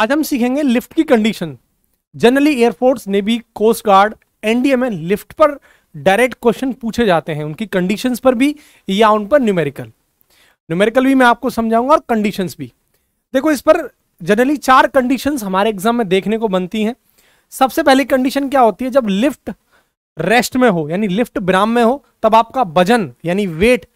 आज हम सीखेंगे लिफ्ट की condition generally air force navy coast guard NDA में लिफ्ट पर डायरेक्ट क्वेश्चन पूछे जाते हैं उनकी कंडीशंस पर भी या उन पर न्यूमेरिकल न्यूमेरिकल भी मैं आपको समझाऊंगा और कंडीशंस भी देखो इस पर जनरली चार कंडीशंस हमारे एग्जाम में देखने को बनती हैं सबसे पहली कंडीशन क्या होती है जब लिफ्ट रेस्ट में हो यानी लिफ्ट विराम में हो तब आपका वजन यानी वेट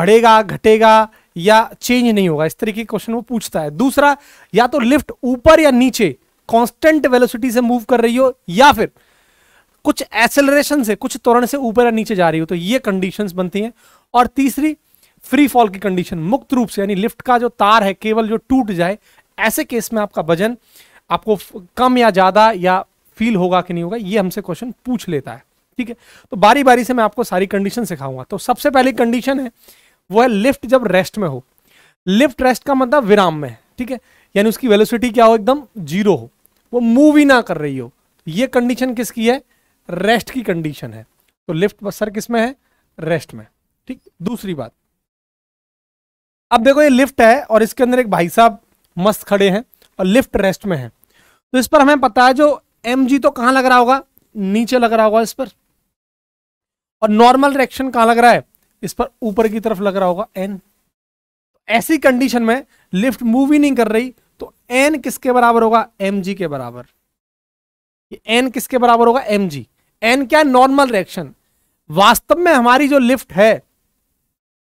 बढ़ेगा घटेगा या चेंज नहीं होगा इस तरीके के क्वेश्चन वो पूछता है दूसरा या तो लिफ्ट ऊपर या नीचे कांस्टेंट वेलोसिटी से मूव कर रही हो या फिर कुछ एक्सेलरेशन से कुछ त्वरण से ऊपर या नीचे जा रही हो तो ये कंडीशंस बनती हैं और तीसरी फ्री फॉल की कंडीशन मुक्त रूप से यानी लिफ्ट का जो तार है केवल जो टूट जाए ऐसे केस में आपका वजन आपको कम या ज़्यादा या फील होगा कि नहीं होगा ये हमसे क्वेश्चन पूछ लेता है ठीक है तो बारी बारी से मैं आपको सारी कंडीशन सिखाऊंगा तो सबसे पहली कंडीशन है वो है लिफ्ट जब रेस्ट में हो लिफ्ट रेस्ट का मतलब विराम में ठीक है यानी उसकी वेलोसिटी क्या हो एकदम जीरो हो वो मूव ही ना कर रही हो ये कंडीशन किसकी है रेस्ट की कंडीशन है तो लिफ्ट सर किस में है रेस्ट में ठीक दूसरी बात अब देखो ये लिफ्ट है और इसके अंदर एक भाई साहब मस्त खड़े हैं और लिफ्ट रेस्ट में है तो इस पर हमें पता है जो एम तो कहां लग रहा होगा नीचे लग रहा होगा इस पर और नॉर्मल रिएक्शन कहां लग रहा है इस पर ऊपर की तरफ लग रहा होगा एन तो ऐसी कंडीशन में लिफ्ट मूव ही नहीं कर रही तो एन किसके बराबर होगा एम के बराबर एन किसके बराबर होगा एम जी एन क्या नॉर्मल रिएक्शन वास्तव में हमारी जो लिफ्ट है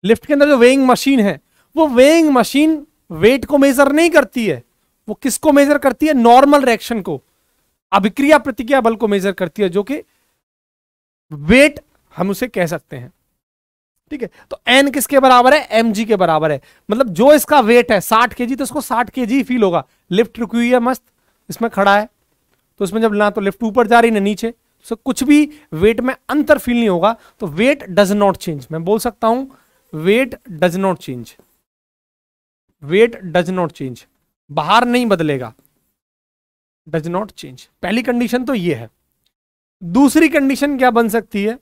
लिफ्ट के अंदर जो वेइंग मशीन है वो वेइंग मशीन वेट को मेजर नहीं करती है वो किसको मेजर करती है नॉर्मल रिएक्शन को अभिक्रिया प्रतिक्रिया बल को मेजर करती है जो कि वेट हम उसे कह सकते हैं ठीक है तो एन किसके बराबर है एम के बराबर है मतलब जो इसका वेट है साठ के तो इसको साठ के फील होगा लिफ्ट रुकी हुई है मस्त इसमें खड़ा है तो इसमें जब ना तो लिफ्ट ऊपर जा रही ना नीचे सो कुछ भी वेट में अंतर फील नहीं होगा तो वेट डज नॉट चेंज मैं बोल सकता हूं weight does not change weight does not change बाहर नहीं बदलेगा डज नॉट चेंज पहली कंडीशन तो ये है दूसरी कंडीशन क्या बन सकती है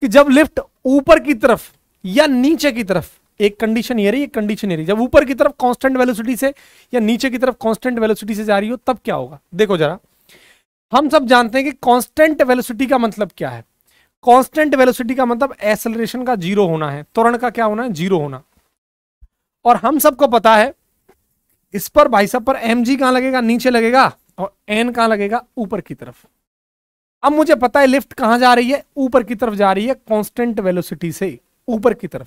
कि जब लिफ्ट ऊपर की तरफ या नीचे की तरफ एक कंडीशन ये रही एक कंडीशन ये रही जब ऊपर की तरफ कांस्टेंट वेलोसिटी से या नीचे की तरफ कांस्टेंट वेलोसिटी से जा रही हो तब क्या होगा देखो जरा हम सब जानते हैं कि कांस्टेंट वेलोसिटी का मतलब क्या है कांस्टेंट वेलोसिटी का मतलब एक्सेलरेशन का जीरो होना है त्वरण का क्या होना है जीरो होना और हम सबको पता है इस पर भाई साहब पर एम जी कहां लगेगा नीचे लगेगा और एन कहां लगेगा ऊपर की तरफ अब मुझे पता है लिफ्ट कहां जा रही है ऊपर की तरफ जा रही है कॉन्स्टेंट वेलोसिटी से ऊपर की तरफ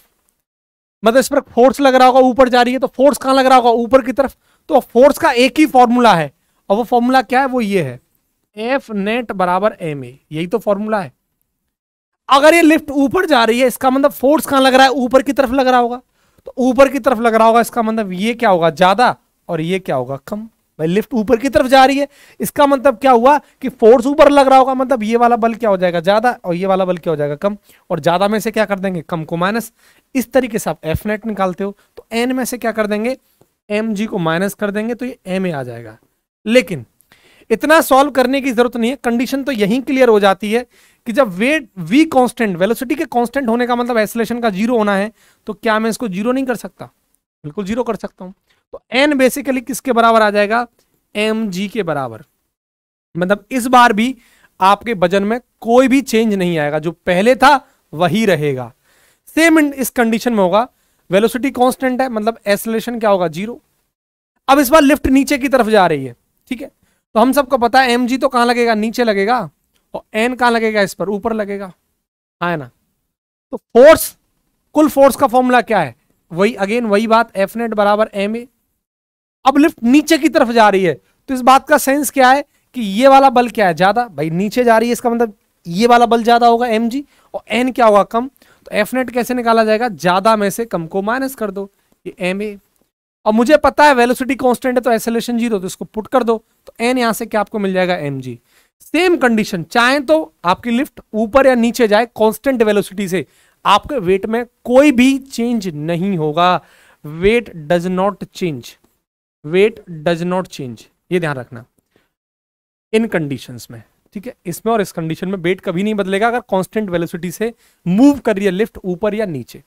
मतलब इस पर फोर्स लग रहा होगा ऊपर जा रही है तो फोर्स कहां लग रहा होगा ऊपर की तरफ तो फोर्स का एक ही फॉर्मूला है और वो फॉर्मूला क्या है वो ये है एफ नेट बराबर एम ए यही तो फॉर्मूला है अगर ये लिफ्ट ऊपर जा रही है इसका मतलब फोर्स कहां लग रहा है ऊपर की तरफ लग रहा होगा तो ऊपर की तरफ लग रहा होगा इसका मतलब ये क्या होगा ज्यादा और ये क्या होगा कम भाई लिफ्ट ऊपर की तरफ जा रही है इसका मतलब क्या हुआ कि फोर्स ऊपर लग रहा होगा मतलब ये वाला बल क्या हो जाएगा ज्यादा और ये वाला बल क्या हो जाएगा कम और ज्यादा में से क्या कर देंगे कम को माइनस इस तरीके से आप एफ नेट निकालते हो तो एन में से क्या कर देंगे एम जी को माइनस कर देंगे तो ये एम ए आ जाएगा लेकिन इतना सॉल्व करने की जरूरत नहीं है कंडीशन तो यही क्लियर हो जाती है कि जब वेट वी कॉन्स्टेंट वेलोसिटी के कॉन्स्टेंट होने का मतलब एसलेशन का जीरो होना है तो क्या मैं इसको जीरो नहीं कर सकता बिल्कुल जीरो कर सकता हूँ तो एन बेसिकली किसके बराबर आ जाएगा एम जी के बराबर मतलब इस बार भी आपके वजन में कोई भी चेंज नहीं आएगा जो पहले था वही रहेगा सेम इस कंडीशन में होगा वेलोसिटी कांस्टेंट है मतलब एसलेशन क्या होगा जीरो अब इस बार लिफ्ट नीचे की तरफ जा रही है ठीक है तो हम सबको पता है एम जी तो कहां लगेगा नीचे लगेगा और एन कहां लगेगा इस पर ऊपर लगेगा हाँ है ना तो फोर्स कुल फोर्स का फॉर्मूला क्या है वही अगेन वही बात एफ नेट बराबर एम ए अब लिफ्ट नीचे की तरफ जा रही है तो इस बात का सेंस क्या है कि ये वाला बल क्या है ज्यादा भाई नीचे जा रही है इसका मतलब ये वाला बल ज्यादा होगा एम जी और एन क्या होगा कम तो एफ नेट कैसे निकाला जाएगा ज्यादा में से कम को माइनस कर दो ये एम ए और मुझे पता है वेलोसिटी कांस्टेंट है तो एसेलेशन जीरो तो इसको पुट कर दो तो एन यहां से क्या आपको मिल जाएगा एम जी सेम कंडीशन चाहे तो आपकी लिफ्ट ऊपर या नीचे जाए कॉन्स्टेंट वेलोसिटी से आपके वेट में कोई भी चेंज नहीं होगा weight does not change weight does not change ये ध्यान रखना इन कंडीशंस में ठीक है इसमें और इस कंडीशन में वेट कभी नहीं बदलेगा अगर कांस्टेंट वेलोसिटी से मूव कर रही है लिफ्ट ऊपर या नीचे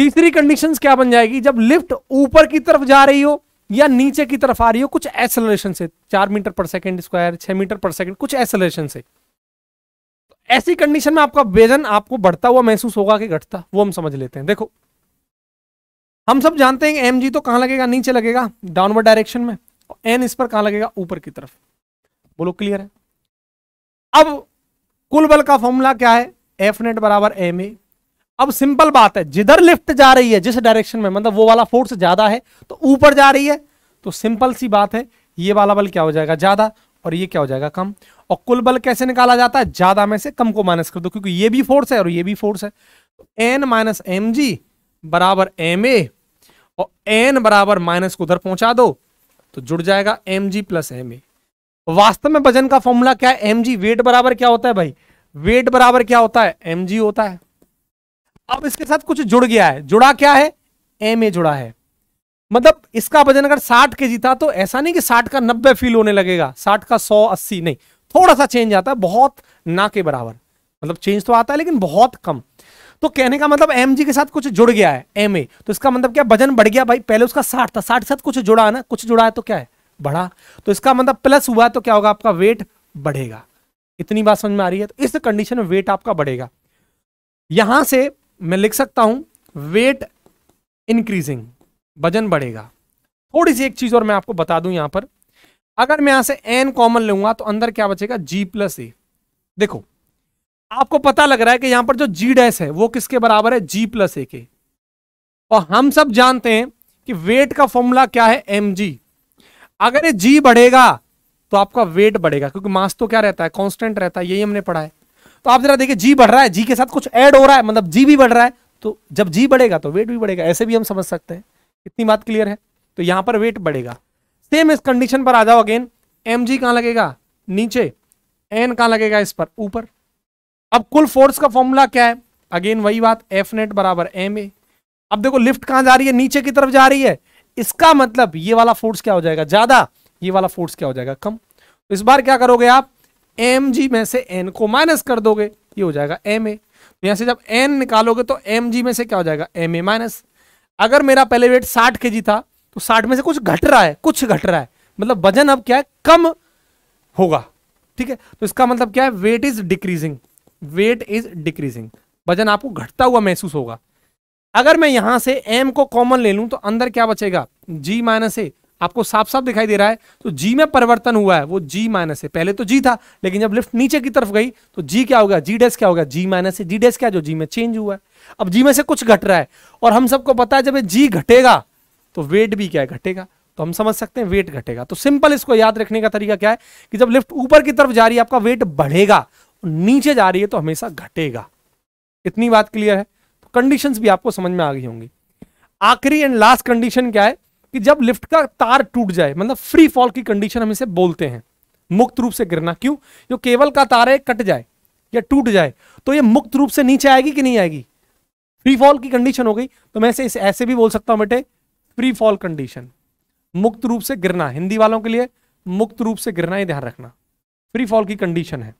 तीसरी कंडीशन क्या बन जाएगी जब लिफ्ट ऊपर की तरफ जा रही हो या नीचे की तरफ आ रही हो कुछ एसलेशन से चार मीटर पर सेकेंड स्क्वायर छह मीटर पर सेकेंड कुछ एसलेशन से ऐसी कंडीशन में आपका वेजन आपको बढ़ता हुआ महसूस होगा कि घटता वो हम समझ लेते हैं देखो हम सब जानते हैं कि एम जी तो कहाँ लगेगा नीचे लगेगा डाउनवर्ड डायरेक्शन में और एन इस पर कहां लगेगा ऊपर की तरफ बोलो क्लियर है अब कुल बल का फॉर्मूला क्या है एफ नेट बराबर एम ए अब सिंपल बात है जिधर लिफ्ट जा रही है जिस डायरेक्शन में मतलब वो वाला फोर्स ज्यादा है तो ऊपर जा रही है तो सिंपल सी बात है ये वाला बल क्या हो जाएगा ज्यादा और ये क्या हो जाएगा कम और कुल बल कैसे निकाला जाता है ज्यादा में से कम को माइनस कर दो क्योंकि ये भी फोर्स है और ये भी फोर्स है एन माइनस एम जी बराबर एम ए और एन बराबर माइनस को उधर पहुंचा दो तो जुड़ जाएगा M G plus M A वास्तव में वजन का फॉर्मूला क्या है एम जी वेट बराबर क्या होता है भाई वेट बराबर क्या होता है एम जी होता है अब इसके साथ कुछ जुड़ गया है जुड़ा क्या है एम ए जुड़ा है मतलब इसका वजन अगर 60 के था तो ऐसा नहीं कि 60 का 90 फील होने लगेगा 60 का अस्सी नहीं थोड़ा सा चेंज आता है बहुत ना के बराबर मतलब चेंज तो आता है लेकिन बहुत कम तो कहने का मतलब एम जी के साथ कुछ जुड़ गया है एम ए तो इसका मतलब क्या वजन बढ़ गया भाई पहले उसका साठ था साठ के साथ कुछ जुड़ा है ना कुछ जुड़ा है तो क्या है बढ़ा तो इसका मतलब प्लस हुआ तो क्या होगा आपका वेट बढ़ेगा इतनी बात समझ में आ रही है तो इस कंडीशन में वेट आपका बढ़ेगा यहां से मैं लिख सकता हूं वेट इंक्रीजिंग वजन बढ़ेगा थोड़ी सी एक चीज और मैं आपको बता दूं यहां पर अगर मैं यहां से एन कॉमन लूंगा तो अंदर क्या बचेगा जी प्लस ए देखो आपको पता लग रहा है कि यहां पर जो जी डैश है वो किसके बराबर है जी प्लस ए के और हम सब जानते हैं कि वेट का फॉर्मूला क्या है एम जी अगर ये जी बढ़ेगा तो आपका वेट बढ़ेगा क्योंकि मास तो क्या रहता है कांस्टेंट रहता है यही हमने पढ़ा है तो आप जरा देखिए जी बढ़ रहा है जी के साथ कुछ ऐड हो रहा है मतलब जी भी बढ़ रहा है तो जब जी बढ़ेगा तो वेट भी बढ़ेगा ऐसे भी हम समझ सकते हैं इतनी बात क्लियर है तो यहां पर वेट बढ़ेगा सेम इस कंडीशन पर आ जाओ अगेन एम जी कहां लगेगा नीचे एन कहां लगेगा इस पर ऊपर अब कुल फोर्स का फॉर्मूला क्या है अगेन वही बात एफ नेट बराबर एम ए अब देखो लिफ्ट कहां जा रही है नीचे की तरफ जा रही है इसका मतलब ये वाला फोर्स क्या हो जाएगा ज्यादा ये वाला फोर्स क्या हो जाएगा कम तो इस बार क्या करोगे आप एम जी में से एन को माइनस कर दोगे ये हो जाएगा एम ए तो यहां से जब एन निकालोगे तो एम जी में से क्या हो जाएगा एम ए माइनस अगर मेरा पहले वेट साठ के जी था तो साठ में से कुछ घट रहा है कुछ घट रहा है मतलब वजन अब क्या है कम होगा ठीक है तो इसका मतलब क्या है weight is decreasing weight is decreasing वजन आपको घटता हुआ महसूस होगा अगर मैं यहां से एम को कॉमन ले लूं तो अंदर क्या बचेगा जी माइनस ए आपको साफ साफ दिखाई दे रहा है तो जी में परिवर्तन हुआ है वो जी माइनस ए पहले तो जी था लेकिन जब लिफ्ट नीचे की तरफ गई तो जी क्या होगा जी डेस क्या होगा जी माइनस ए जी डेस क्या जो जी में चेंज हुआ है अब जी में से कुछ घट रहा है और हम सबको पता है जब जी घटेगा तो वेट भी क्या है घटेगा तो हम समझ सकते हैं वेट घटेगा तो सिंपल इसको याद रखने का तरीका क्या है कि जब लिफ्ट ऊपर की तरफ जा रही है आपका वेट बढ़ेगा नीचे जा रही है तो हमेशा घटेगा इतनी बात क्लियर है तो कंडीशंस भी आपको समझ में आ गई होंगी आखिरी एंड लास्ट कंडीशन क्या है कि जब लिफ्ट का तार टूट जाए मतलब फ्री फॉल की कंडीशन हम इसे बोलते हैं मुक्त रूप से गिरना क्यों जो केवल का तार है कट जाए या टूट जाए तो ये मुक्त रूप से नीचे आएगी कि नहीं आएगी फ्री फॉल की कंडीशन हो गई तो मैं इसे ऐसे भी बोल सकता हूं बेटे फ्री फॉल कंडीशन मुक्त रूप से गिरना हिंदी वालों के लिए मुक्त रूप से गिरना ही ध्यान रखना फ्री फॉल की कंडीशन है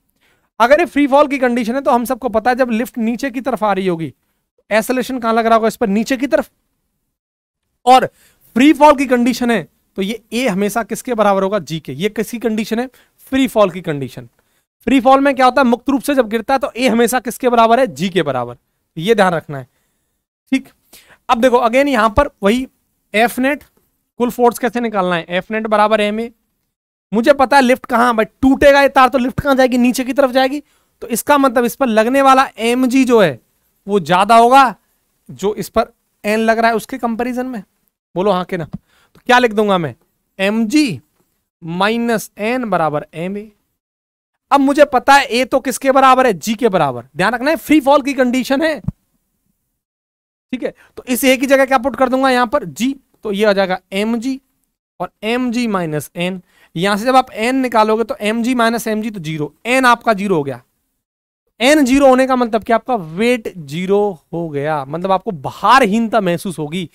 अगर ये फ्री फॉल की कंडीशन है तो हम सबको पता है जब लिफ्ट नीचे की तरफ आ रही होगी एसोलेशन कहां लग रहा होगा इस पर नीचे की तरफ और फ्री फॉल की कंडीशन है तो ये ए हमेशा किसके बराबर होगा जी के ये किसकी कंडीशन है फ्री फॉल की कंडीशन फ्री फॉल में क्या होता है मुक्त रूप से जब गिरता है तो ए हमेशा किसके बराबर है जी के बराबर ये ध्यान रखना है ठीक अब देखो अगेन यहां पर वही एफ नेट कुल फोर्स कैसे निकालना है एफ नेट बराबर एम ए मुझे पता है लिफ्ट कहाँ भाई टूटेगा ये तार तो लिफ्ट कहाँ जाएगी नीचे की तरफ जाएगी तो इसका मतलब इस पर लगने वाला एम जो है वो ज़्यादा होगा जो इस पर एन लग रहा है उसके कंपेरिजन में बोलो हाँ के ना तो क्या लिख दूंगा मैं एम जी माइनस एन बराबर एम ए अब मुझे पता है ए तो किसके बराबर है जी के बराबर ध्यान रखना है फ्री फॉल की कंडीशन है ठीक है तो इस ए की जगह क्या पुट कर दूंगा यहां पर जी तो ये आ जाएगा एम जी और एम जी माइनस एन यहां से जब आप एन निकालोगे तो M G minus M G तो जीरो एन आपका जीरो हो गया एन जीरो होने का मतलब कि आपका वेट जीरो हो गया मतलब आपको भारहीनता महसूस होगी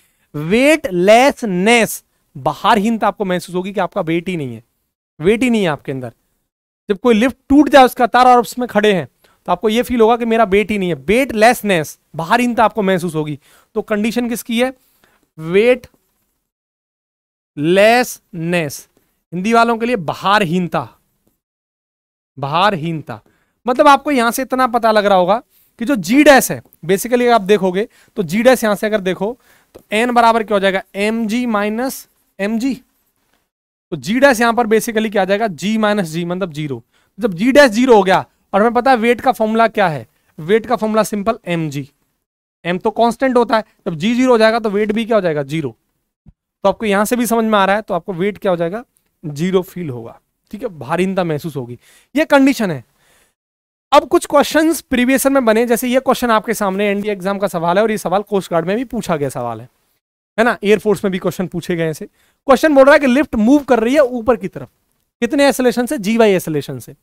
वेट लेसनेस भारहीनता आपको महसूस होगी कि आपका वेट ही नहीं है वेट ही नहीं है आपके अंदर जब कोई लिफ्ट टूट जाए उसका तार और उसमें खड़े हैं तो आपको यह फील होगा कि मेरा वेट ही नहीं है वेट लेसनेस भारहीनता आपको महसूस होगी तो कंडीशन किसकी है वेट लेसनेस हिंदी वालों के लिए बहारहीनता बहारहीनता मतलब आपको यहां से इतना पता लग रहा होगा कि जो जी डैश है बेसिकली आप देखोगे तो जी डैश यहां से अगर देखो तो एन बराबर क्या हो जाएगा M G minus M G तो जी डैश यहां पर बेसिकली क्या आ जाएगा जी माइनस जी मतलब जीरो जब जी डैश जीरो हो गया और हमें पता है वेट का फॉर्मूला क्या है वेट का formula simple M G M तो कांस्टेंट होता है जब जी जीरो हो जाएगा तो वेट भी क्या हो जाएगा जीरो तो आपको यहां से भी समझ में आ रहा है तो आपको वेट क्या हो जाएगा जीरो फील होगा ठीक है भारीनता महसूस होगी ये कंडीशन है अब कुछ क्वेश्चंस प्रीवियस में बने जैसे ये क्वेश्चन आपके सामने एनडीए एग्जाम का सवाल है और ये सवाल कोस्ट गार्ड में भी पूछा गया सवाल है है ना एयरफोर्स में भी क्वेश्चन पूछे गए ऐसे क्वेश्चन बोल रहा है कि लिफ्ट मूव कर रही है ऊपर की तरफ कितने एसोलेशन से जी वाई एसोलेशन से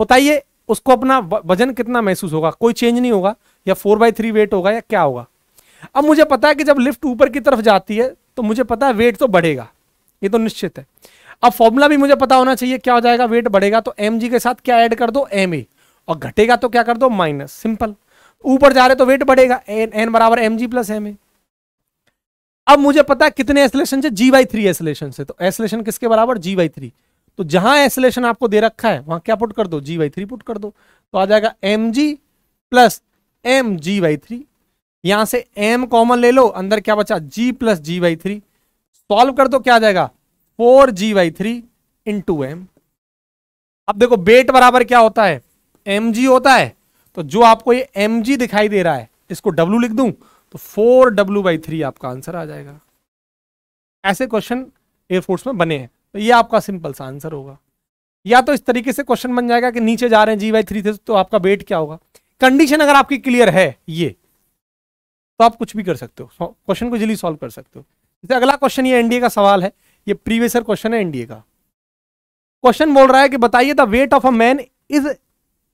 बताइए उसको अपना वजन कितना महसूस होगा कोई चेंज नहीं होगा या फोर बाई थ्री वेट होगा या क्या होगा अब मुझे पता है कि जब लिफ्ट ऊपर की तरफ जाती है तो मुझे पता है वेट तो बढ़ेगा ये तो निश्चित है अब फॉर्मूला भी मुझे पता होना चाहिए क्या हो जाएगा वेट बढ़ेगा तो एम के साथ क्या ऐड कर दो एम और घटेगा तो क्या कर दो माइनस सिंपल ऊपर जा रहे तो वेट बढ़ेगा एन एन बराबर M G plus M A अब मुझे पता है कितने एसलेशन से जी बाई थ्री एसलेशन से तो एसलेशन किसके बराबर जी बाई थ्री तो जहां एसलेशन आपको दे रखा है वहां क्या पुट कर दो जी बाई थ्री पुट कर दो तो आ जाएगा M G plus M G by three यहां से एम कॉमन ले लो अंदर क्या बचा G plus G by three solve कर दो क्या आ जाएगा four G by three into M अब देखो बेट बराबर क्या होता है एम जी होता है तो जो आपको ये एम जी दिखाई दे रहा है इसको डब्ल्यू लिख दूं तो फोर डब्ल्यू बाई थ्री आपका आंसर आ जाएगा ऐसे क्वेश्चन एयरफोर्स में बने हैं तो ये आपका सिंपल सा आंसर होगा या तो इस तरीके से क्वेश्चन बन जाएगा कि नीचे जा रहे हैं जी वाई थ्री थे तो आपका वेट क्या होगा कंडीशन अगर आपकी क्लियर है ये तो आप कुछ भी कर सकते हो क्वेश्चन को जल्दी सॉल्व कर सकते हो जैसे अगला क्वेश्चन ये एनडीए का सवाल है ये प्रीवियस क्वेश्चन है एनडीए का क्वेश्चन बोल रहा है कि बताइए the weight of a man is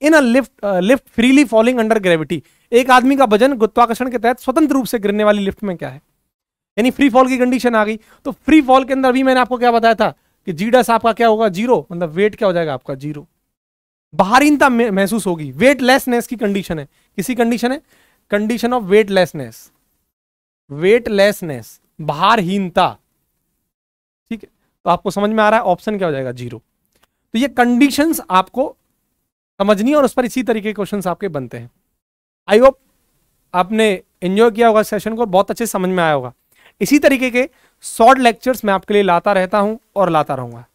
in a lift lift freely falling under gravity एक आदमी का वजन गुत्वाकर्षण के तहत स्वतंत्र रूप से गिरने वाली लिफ्ट में क्या है यानी फ्री फॉल की कंडीशन आ गई तो फ्री फॉल के अंदर भी मैंने आपको क्या बताया था कि जीडस आपका क्या होगा जीरो मतलब वेट क्या हो जाएगा आपका जीरो बाहरीनता महसूस होगी वेटलेसनेस की कंडीशन है किसी कंडीशन है कंडीशन ऑफ वेटलेसनेस वेटलेसनेस भारहीनता ठीक है तो आपको समझ में आ रहा है ऑप्शन क्या हो जाएगा जीरो तो ये कंडीशंस आपको समझनी है और उस पर इसी तरीके के क्वेश्चन आपके बनते हैं आई होप आपने एंजॉय किया होगा सेशन को बहुत अच्छे समझ में आया होगा इसी तरीके के शॉर्ट लेक्चर्स मैं आपके लिए लाता रहता हूँ और लाता रहूँगा